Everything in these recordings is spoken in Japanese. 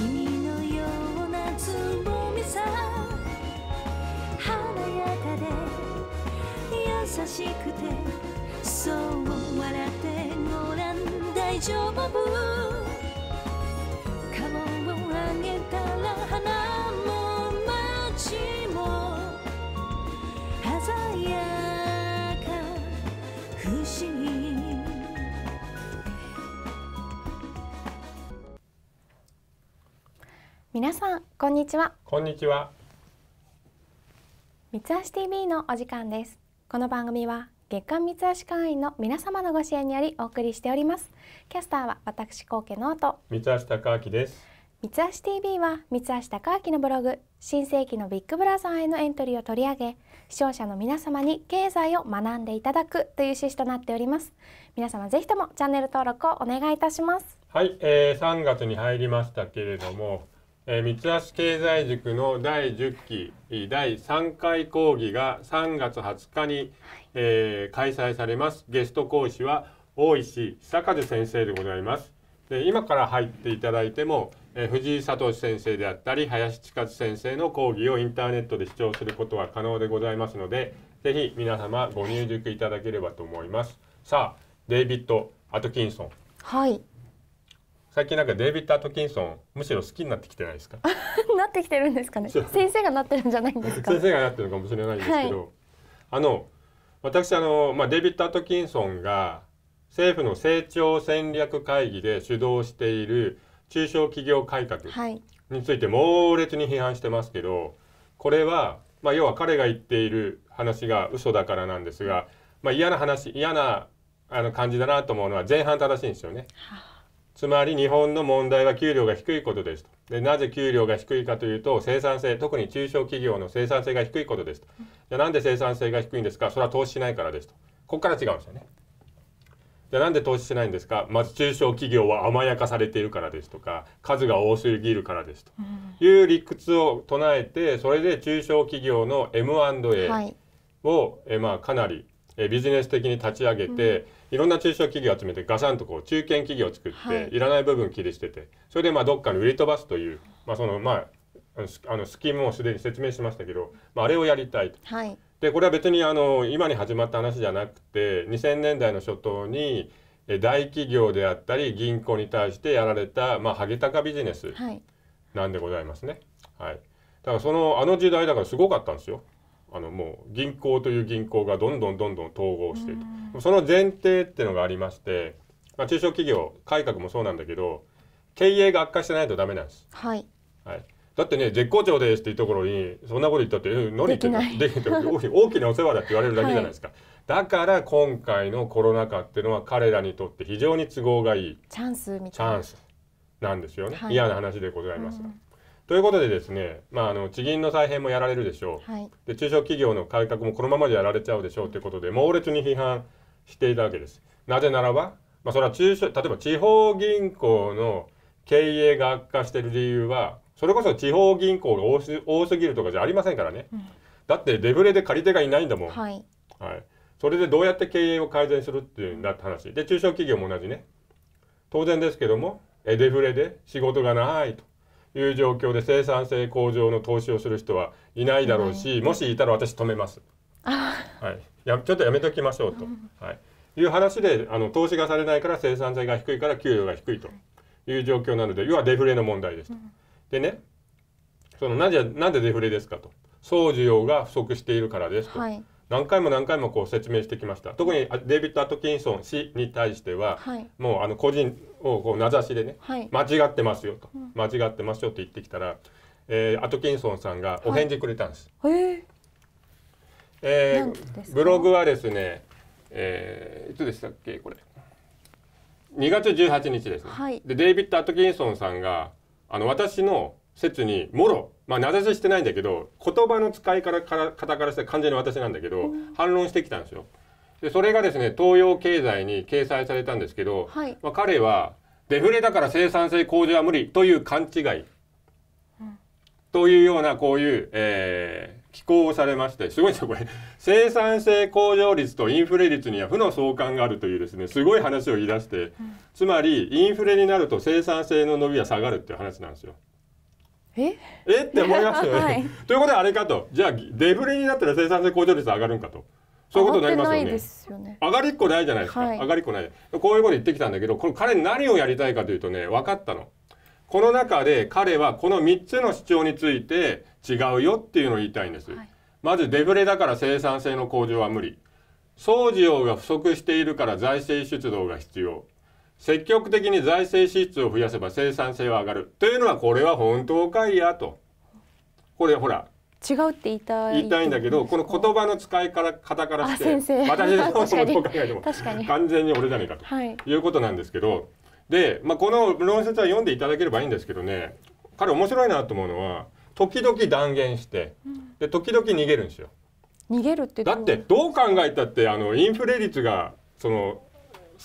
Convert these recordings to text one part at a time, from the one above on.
君のようなつぼみさ華やかで優しくてそう笑ってごらん大丈夫顔を上げたら花も街も鮮やか不思議皆さんこんにちはこんにちは三橋 TV のお時間ですこの番組は月刊三橋会員の皆様のご支援によりお送りしておりますキャスターは私高家の音三橋貴明です三橋 TV は三橋貴明のブログ新世紀のビッグブラザーへのエントリーを取り上げ視聴者の皆様に経済を学んでいただくという趣旨となっております皆様ぜひともチャンネル登録をお願いいたしますはい、えー、3月に入りましたけれどもえー、三橋経済塾の第10期第3回講義が3月20日に、はい、えー、開催されますゲスト講師は大石久和先生でございますで今から入っていただいても、えー、藤井聡先生であったり林千勝先生の講義をインターネットで視聴することは可能でございますのでぜひ皆様ご入塾いただければと思いますさあデイビッド・アトキンソンはい最近なんかデイビッド・アトキンソンむしろ好きになってきてないですか なってきてるんですかね先生がなってるんじゃないんですか先生がなってるかもしれないんですけど、はい、あの私あの、まあ、デイビッド・アトキンソンが政府の成長戦略会議で主導している中小企業改革について猛烈に批判してますけど、はい、これは、まあ、要は彼が言っている話が嘘だからなんですが、まあ、嫌な話嫌なあの感じだなと思うのは前半正しいんですよね。はあつまり日本の問題は給料が低いことですと。でなぜ給料が低いかというと生産性特に中小企業の生産性が低いことですと。じゃあなんで生産性が低いんですかそれは投資しないからですと。ここから違うんですよね。じゃあなんで投資しないんですかまず中小企業は甘やかされているからですとか数が多すぎるからですという理屈を唱えてそれで中小企業の M&A を、はい、えまあ、かなりえビジネス的に立ち上げて、うんいろんな中小企業を集めてガサンとこう中堅企業を作って、はい、いらない部分切り捨ててそれでまあどっかに売り飛ばすという、まあ、そのまああのスキームをすでに説明しましたけど、まあ、あれをやりたいと。はいでこれは別にあの今に始まった話じゃなくて2000年代の初頭に大企業であったり銀行に対してやられた、まあ、ハゲタカビジネスなんでございますね。はい、はい、だからそのあの時代だからすごかったんですよ。あのもう銀行という銀行がどんどんどんどん統合していくその前提っていうのがありまして、まあ、中小企業改革もそうなんだけど経営が悪化してないとダメなんです。はい、はいだってね絶好調ですっていうところにそんなこと言ったって「何言ってんの?」できない 大きなお世話だって言われるだけじゃないですか、はい、だから今回のコロナ禍っていうのは彼らにとって非常に都合がいいチャンスみたいなチャンスなんですよね、はい、嫌な話でございますが。うということでですね、まあ、あの地銀の再編もやられるでしょう、はい、で中小企業の改革もこのままでやられちゃうでしょうということで猛烈に批判していたわけです。なぜならば、まあ、それは中小例えば地方銀行の経営が悪化している理由はそれこそ地方銀行が多す多すぎるとかじゃありませんからね、うん、だってデフレで借り手がいないんだもん、はい、はい、それでどうやって経営を改善するっていうんだって話で中小企業も同じね当然ですけどもデフレで仕事がないという状況で生産性向上の投資をする人はいないだろうし、もしいたら私止めます。はい、やちょっとやめときましょうと、はい、いう話であの投資がされないから生産性が低いから給与が低いという状況なので要はデフレの問題ですと。でねそのなぜなでデフレですかと総需要が不足しているからですと。はい何回も何回もこう説明してきました特にデイビッド・アトキンソン氏に対しては、はい、もうあの個人をこう名指しでね、はい、間違ってますよと、うん、間違ってますよって言ってきたら、えー、アトキンソンさんがお返事くれたんです。はい、ええー、ブログはですね、えー、いつでしたっけこれ2月18日ですね、はい、でデイビッド・アトキンソンさんがあの私の説にもろまあ、名指ししてないんだけど言葉の使い方から方からして完全に私なんだけど、反論してきたんですよ。でそれがですね東洋経済に掲載されたんですけど、はい、まあ、彼はデフレだから生産性向上は無理という勘違い、うん、というようなこういう、えー、寄稿をされましてすごいですよこれ 生産性向上率とインフレ率には負の相関があるというですねすごい話を言い出して、うん、つまりインフレになると生産性の伸びは下がるっていう話なんですよ。ええって思いますよね。はい、ということであれかとじゃあデフレになったら生産性向上率上がるんかと。そういうことになりますよね。よね上がりっこないじゃないですか、はい、上がりっこない。こういうこと言ってきたんだけど、この彼何をやりたいかというとね、分かったの。この中で彼はこの3つの主張について違うよっていうのを言いたいんです。はい、まずデフレだから生産性の向上は無理。総需要が不足しているから財政出動が必要。積極的に財政支出を増やせば生産性は上がるというのはこれは本当かいやとこれほら違うって言いたい言いたいんだけどこの言葉の使いから方からして私のどう考えても完全に俺じゃねえかと、はい、いうことなんですけどで、まあ、この論説は読んでいただければいいんですけどね彼面白いなと思うのは時々断言してで時々逃げるんですよ。逃げるってだってどう考えたってあのインフレ率がその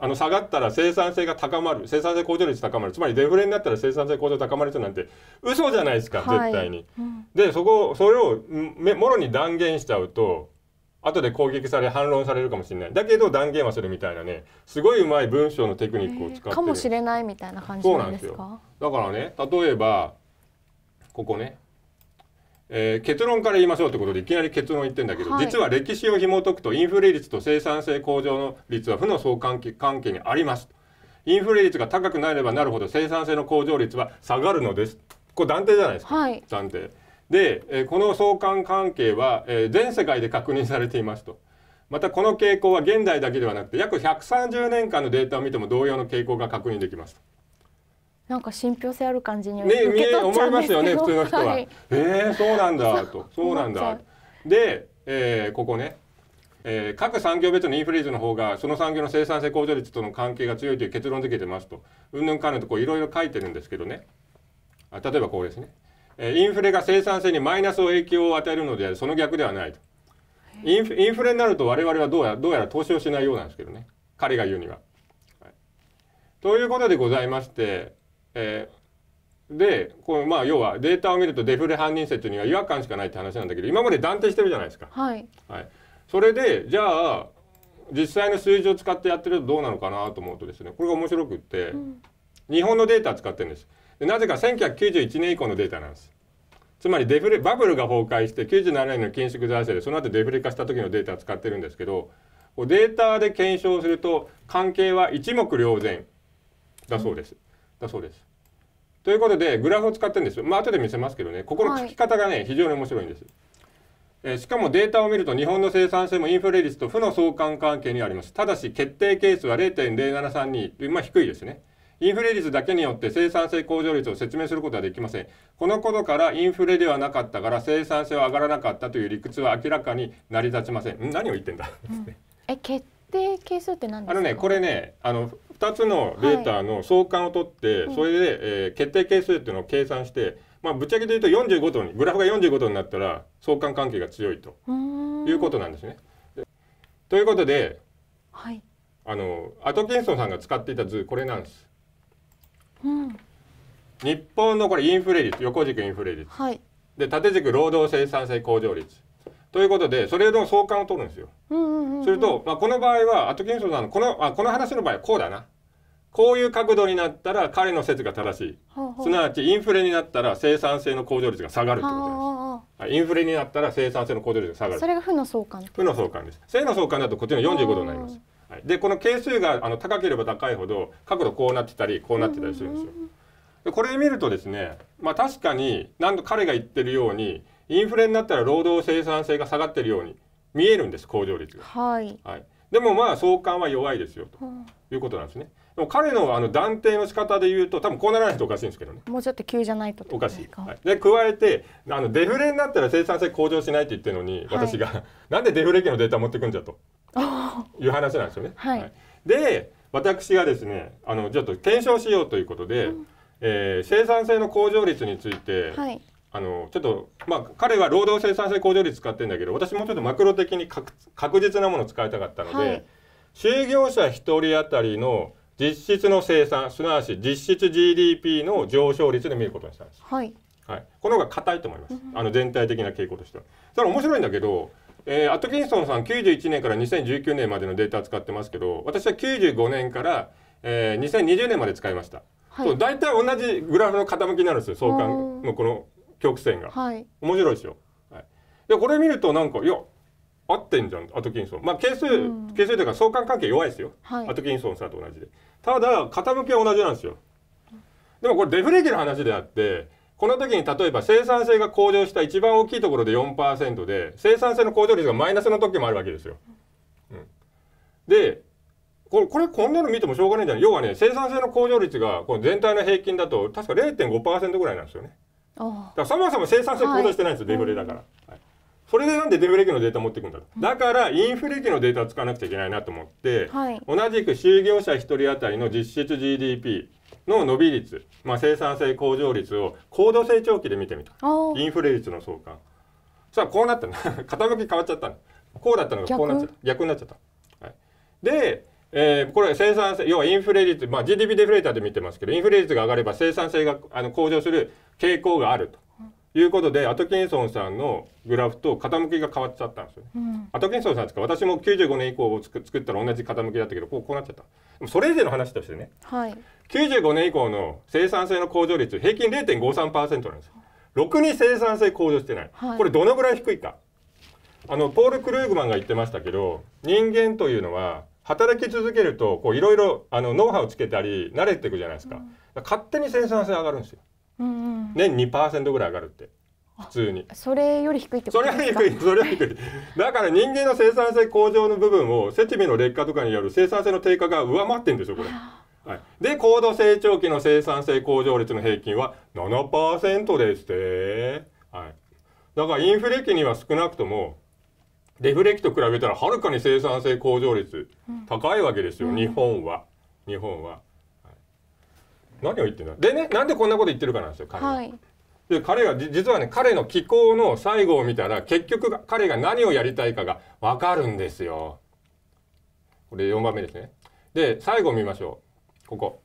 あの下がったら生産性が高まる生産性向上率高まるつまりデフレになったら生産性向上高まる人なんて嘘じゃないですか、はい、絶対に。うん、でそこそれをもろに断言しちゃうと後で攻撃され反論されるかもしれないだけど断言はするみたいなねすごいうまい文章のテクニックを使ってかもしれないみたいな感じなんですかそうなんですよだからね例えばここねえー、結論から言いましょうということでいきなり結論言ってんだけど、はい、実は歴史を紐解くとインフレ率と生産性向上の率は負の相関関係にありますインフレ率が高くなればなるほど生産性の向上率は下がるのですこれ断定じゃないですか、はい、断定で、えー、この相関関係は、えー、全世界で確認されていますとまたこの傾向は現代だけではなくて約130年間のデータを見ても同様の傾向が確認できますとなんか信憑性ある感じに受け取っちゃうんですけど、ね、思いますよね普通の人は、はい、えー、そうなんだとそうなんだで、えー、ここね、えー、各産業別のインフレ率の方がその産業の生産性向上率との関係が強いという結論づけてますとうんぬんかんぬんとこういろいろ書いてるんですけどねあ例えばこうですね、えー、インフレが生産性にマイナスを影響を与えるのであるその逆ではないとインフインフレになると我々はどうやどうやら投資をしないようなんですけどね彼が言うには、はい。ということでございましてえーでこのまあ要はデータを見るとデフレ犯人説には違和感しかないって話なんだけど今まで断定してるじゃないですか。はい、はい、それでじゃあ実際の数字を使ってやってるとどうなのかなと思うとですねこれが面白くって、うん、日本のデータ使ってるんですでなぜか1991年以降のデータなんですつまりデフレバブルが崩壊して97年の緊縮財政でその後デフレ化した時のデータを使ってるんですけどデータで検証すると関係は一目瞭然だそうです、うだそうです。ということでグラフを使ってるんですよ。まあ後で見せますけどねここの聞き方がね、はい、非常に面白いんです。えしかもデータを見ると日本の生産性もインフレ率と負の相関関係にあります。ただし決定係数は0.0732という、まあ、低いですね。インフレ率だけによって生産性向上率を説明することはできません。このことからインフレではなかったから生産性は上がらなかったという理屈は明らかに成り立ちません。ん何を言ってんだ、うん、え決定係数って何ですかあのねこれねあの2つのデータの相関を取って、はい、それで、えー、決定係数っていうのを計算して、まあ、ぶっちゃけで言うと45度にグラフが45度になったら相関関係が強いということなんですね。ということで、はい、あのアトキンソンさんが使っていた図これなんです。うん、日本のこれインフレ率横軸インフレ率、はい、で縦軸労働生産性向上率ということでそれの相関を取るんですよ。すると、まあ、この場合はアトキンソンさんのこのあこの話の場合はこうだなこういう角度になったら彼の説が正しいすなわちインフレになったら生産性の向上率が下がるってことですインフレになったら生産性の向上率が下がるそれが負の相関負の相関です正の相関だとこっちの45度になりますはい、でこの係数があの高ければ高いほど角度こうなってたりこうなってたりするんですよでこれ見るとですねまあ確かに何度彼が言ってるようにインフレになったら労働生産性が下がってるように見えるんです向上率がはい、はい、でもまあ相関は弱いですよということなんですね、うんでも彼のあの断定の仕方で言うと多分こうならないとおかしいんですけどねもうちょっと急じゃないとおかしい、はい、で加えてあのデフレになったら生産性向上しないって言ってるのに、はい、私がなんでデフレ期のデータ持ってくんじゃと いう話なんですよね、はい、はい、で私がですねあのちょっと検証しようということで、うん、えー、生産性の向上率について、はいあのちょっとまあ彼は労働生産性向上率使ってるんだけど私もちょっとマクロ的に確実なものを使いたかったので、はい、就業者1人当たりの実質の生産すなわち実質 GDP の上昇率で見ることにしたんです。はい、はい、この方が硬いと思います、あの全体的な傾向としては。それ面白いんだけどえー、アトキンソンさん91年から2019年までのデータ使ってますけど私は95年から、えー、2020年まで使いました、はい、大体同じグラフの傾きになるんですよ相関のこの曲線が、はい、面白いですよ、はい、でこれ見るとなんかいや合ってんじゃんアトキンソンまあ係数、係数というか相関関係弱いですよ、はい、アトキンソンさんと同じでただ傾きは同じなんですよでもこれデフレ期の話であってこの時に例えば生産性が向上した一番大きいところで4%で生産性の向上率がマイナスの時もあるわけですよ、うん、でこれこれこんなの見てもしょうがないんじゃない要はね生産性の向上率がこの全体の平均だと確か0.5%ぐらいなんですよねだからそもそも生産性向上してないんですよ、はい、デフレだから、うんそれでなんでデフレ期のデータ持ってくんだと、だからインフレ期のデータを使わなくちゃいけないなと思って、はい、同じく就業者1人当たりの実質 GDP の伸び率、まあ、生産性向上率を高度成長期で見てみたインフレ率の相関さあこうなったの 傾き変わっちゃったのこうだったのがこうなっちゃった逆になっちゃった、はい、で、えー、これ生産性要はインフレ率、まあ、GDP デフレーターで見てますけどインフレ率が上がれば生産性があの向上する傾向があるということでアトキンソンさんのグラフと傾きが変わっちゃったんですよね、うん、アトキンソンさんですか私も95年以降を作ったら同じ傾きだったけどこうこうなっちゃったそれ以前の話としてね、はい、95年以降の生産性の向上率平均0.53%なんですよろくに生産性向上してない、はい、これどのぐらい低いかあのポール・クルーグマンが言ってましたけど人間というのは働き続けるといろいろノウハウつけたり慣れていくじゃないですか、うん、か勝手に生産性上がるんですよ年2%ぐらい上がるって普通にそれより低いってことですかそれより低いそれより低いだから人間の生産性向上の部分を設備の劣化とかによる生産性の低下が上回ってるんですよこれ。はい、で高度成長期の生産性向上率の平均は7%ですって、はい、だからインフレ期には少なくともデフレ期と比べたらはるかに生産性向上率高いわけですよ、うん、日本は日本は。何を言ってるのでねなんでこんなこと言ってるかなんですよ彼は。はいで彼は実はね彼の気候の最後を見たら結局彼が何をやりたいかが分かるんですよ。これ4番目ですね。で最後見ましょうここ。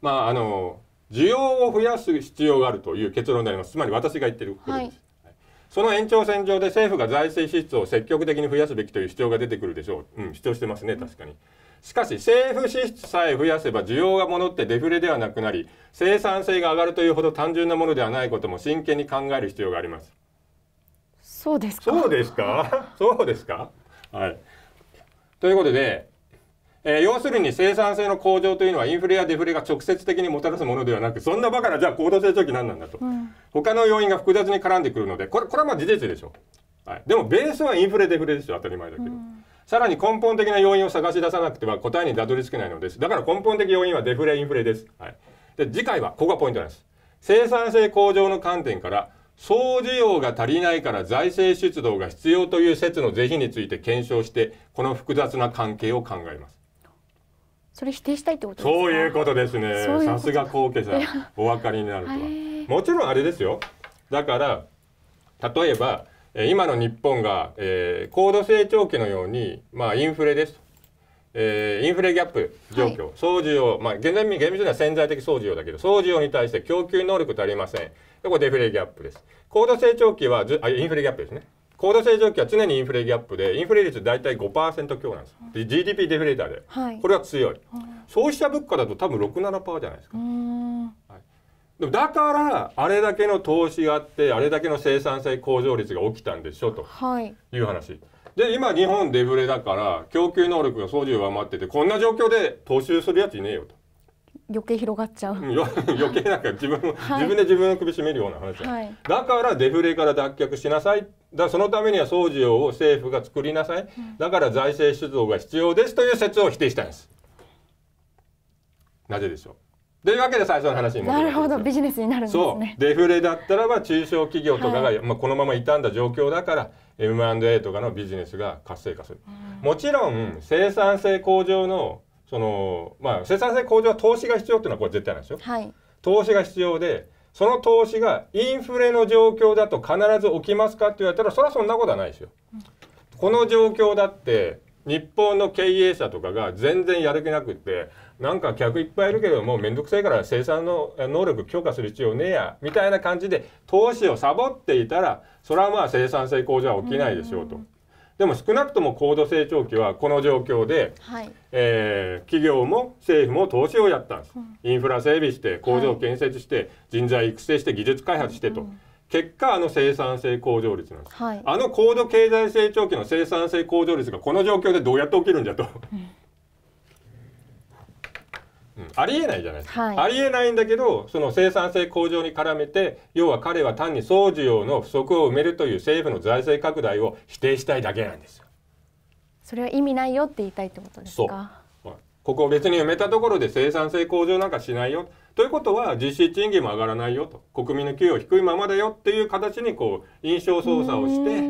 まああの需要を増やす必要があるという結論になりますつまり私が言ってることです。はい、その延長線上で政府が財政支出を積極的に増やすべきという主張が出てくるでしょう。うん、主張してますね、確かに。うんしかし政府支出さえ増やせば需要が戻ってデフレではなくなり生産性が上がるというほど単純なものではないことも真剣に考える必要がありますそうですかそうですか そうですかはいということで、えー、要するに生産性の向上というのはインフレやデフレが直接的にもたらすものではなくそんなバカなじゃあ高度成長期何なんだと、うん、他の要因が複雑に絡んでくるのでこれこれはまあ事実でしょう、はい、でもベースはインフレデフレですよ当たり前だけど、うんさらに根本的な要因を探し出さなくては答えにたどり着けないのです。だから根本的要因はデフレ、インフレです。はい。で、次回は、ここがポイントなんです。生産性向上の観点から、総需要が足りないから財政出動が必要という説の是非について検証して、この複雑な関係を考えます。それ否定したいってことそういうことですね。さすが後継者、お分かりになるとは。もちろんあれですよ。だから、例えば、今の日本が、えー、高度成長期のように、まあ、インフレですと、えー、インフレギャップ状況、はい、総需要、まあ、現在厳密には潜在的総需要だけど総需要に対して供給能力足りませんこれデフレギャップです高度成長期はあインフレギャップですね高度成長期は常にインフレギャップでインフレ率大体5%強なんです、で GDP デフレーターで、はい、これは強い、消費者物価だと多分67%じゃないですか、はい、だからあれだけの投資があってあれだけの生産性向上率が起きたんでしょという話。で今日本デブレだから供給能力が相当上回っててこんな状況で投資するやついねえよと。余計広がっちゃう 余計なんか自分、はい、自分で自分の首絞めるような話、はい、だからデフレから脱却しなさいだそのためには総需要を政府が作りなさい、うん、だから財政出動が必要ですという説を否定したんですなぜでしょうというわけで最初の話になるほどビジネスになるんですねデフレだったらば中小企業とかが、はい、まあ、このまま傷んだ状況だから M&A とかのビジネスが活性化する、うん、もちろん生産性向上のその、まあ、生産性向上は投資が必要っていうのはこれ絶対なんですよ、はい、投資が必要でその投資がインフレの状況だと必ず起きますかって言われたらそれはそんなことはないですよ、うん、この状況だって日本の経営者とかが全然やる気なくってなんか客いっぱいいるけどもう面倒くさいから生産の能力強化する必要ねえやみたいな感じで投資をサボっていたらそれはまあ生産性向上は起きないでしょうと。でも少なくとも高度成長期はこの状況で、はい、えー、企業も政府も投資をやったんです、うん、インフラ整備して工場建設して、はい、人材育成して技術開発してと。うん結果あの生産性向上率なんです、はい、あの高度経済成長期の生産性向上率がこの状況でどうやって起きるんじゃと、うん、ありえないじゃないですか、はい、ありえないんだけどその生産性向上に絡めて要は彼は単に総需要の不足を埋めるという政府の財政拡大を否定したいだけなんですよそれは意味ないよって言いたいってことですかここ別に埋めたところで生産性向上なんかしないよということは実質賃金も上がらないよと国民の給与低いままだよっていう形にこう印象操作をして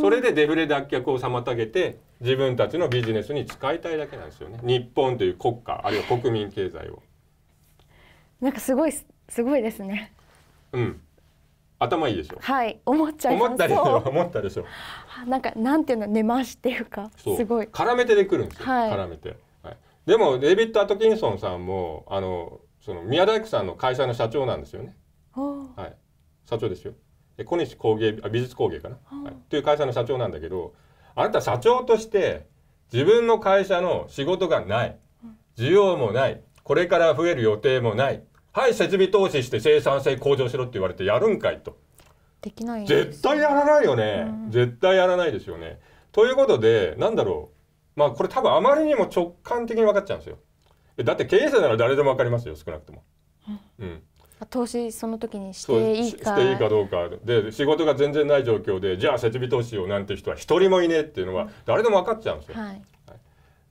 それでデフレ脱却を妨げて自分たちのビジネスに使いたいだけなんですよね日本という国家あるいは国民経済を。なんかすごいすごいですね。うん頭いいでしょはい思っちゃい思ったでしょ思ったでしょなんかなんていうの根回しっていうかすごい絡めてでくるんですよ、はい、絡めて、はい、でもデビッド・アトキンソンさんもあのその宮大工さんの会社の社長なんですよね。はい、社長ですよ。え小西工芸あ美術工芸かな、はい、という会社の社長なんだけどあなた社長として自分の会社の仕事がない需要もないこれから増える予定もないはい設備投資して生産性向上しろって言われてやるんかいと。できない絶対やらないよね、うん、絶対やらないですよね。ということでなんだろうまあこれ多分あまりにも直感的に分かっちゃうんですよ。だって経営者なら誰でも分かりますよ少なくとも。うん、投資その時にしていいかしていいかどうかで仕事が全然ない状況でじゃあ設備投資をなんて人は一人もいねえっていうのは誰でも分かっちゃうんですよ。はい、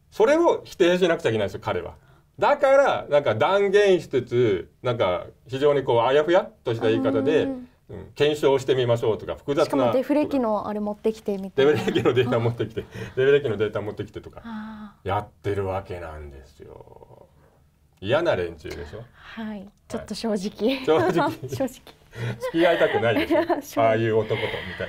それを否定しなくちゃいけないんですよ彼は。だからなんか断言しつつなんか非常にこうあやふやとした言い方で。うん検証してみましょうとか複雑なしかもデフレ期のあれ持ってきてみたいなデフレ期のデータ持ってきて デフレ期のデータ持ってきてとかやってるわけなんですよ嫌な連中でしょはい、ちょっと正直正直 正直付き合いたくないでしょ ああいう男とみたい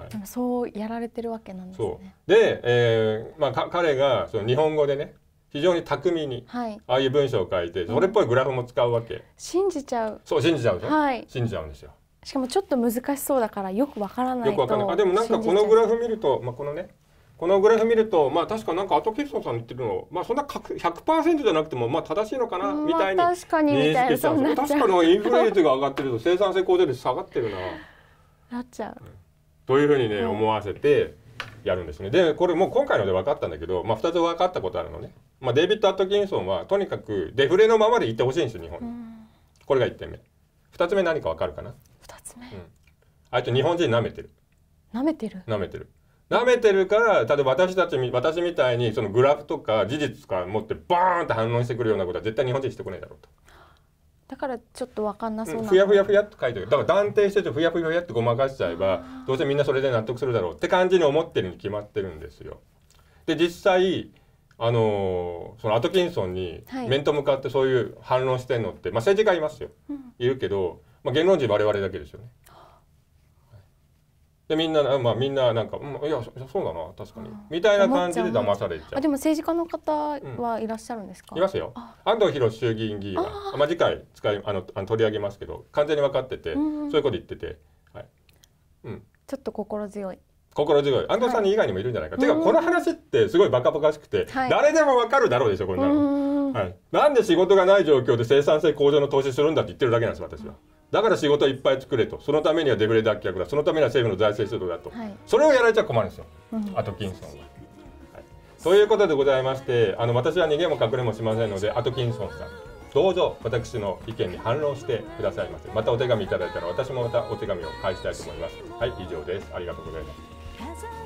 なでもそうやられてるわけなんですね。で、えーまあ、彼がその日本語でね非常に巧みに、ああいう文章を書いて、それっぽいグラフも使うわけ。信じちゃう。そう、信じちゃうでしょ。はい、信じちゃうんですよ。しかもちょっと難しそうだからよくわからないよくわからない。あでもなんかこのグラフ見ると、まあこのね、このグラフ見ると、まあ確かなんかアトキンソンさん言ってるの、まあそんな100%じゃなくても、まあ正しいのかな、みたいに認識し確かにみたい確かにインフレ率が上がってると生産性向上率下がってるな。なっちゃう。というふうにね、思わせて。やるんですね。で、これもう今回ので分かったんだけど、まあ、2つ分かったことあるのね。まあ、デイビッド・アットキンソンは、とにかくデフレのままでいってほしいんですよ、日本に。これが1点目。2つ目何か分かるかな ?2 つ目、うん、あいつ日本人舐めてる。舐めてる舐めてる。舐めてるから、例えば私たち、私みたいにそのグラフとか事実とか持ってバーンって反論してくるようなことは絶対日本人してこないだろうと。だからちょっとわかんなそうな、うん、ふやふやふやっと書いてるだから断定してふやふやふやってごまかしちゃえばどうせみんなそれで納得するだろうって感じに思ってるに決まってるんですよ。で実際あのー、そのアトキンソンに面と向かってそういう反論してんのって、はい、まあ、政治家いますよ、うん、いるけど、まあ、言論人我々だけですよね。でみんなまあみんななんか、うん、いやそうだな確かにみたいな感じで騙されちゃうあでも政治家の方はいらっしゃるんですか、うん、いますよ安藤博衆議院議員はまあ次回使いあのあの取り上げますけど完全に分かってて、うんそういうこと言ってて、はいうん、ちょっと心強い心強い安藤さんに以外にもいるんじゃないか、はい、ていうかこの話ってすごいバカバカしくて、はい、誰でも分かるだろうでしょこんなの、はい、なんで仕事がない状況で生産性向上の投資するんだって言ってるだけなんです私は。うんだから仕事いっぱい作れとそのためにはデフレ脱却だそのためには政府の財政出動だと、はい、それをやられちゃ困るんですよ、うん、アトキンソンは、はい。ということでございましてあの私は逃げも隠れもしませんのでアトキンソンさんどうぞ私の意見に反論してくださいませまたお手紙いただいたら私もまたお手紙を返したいと思いますはい以上ですありがとうございます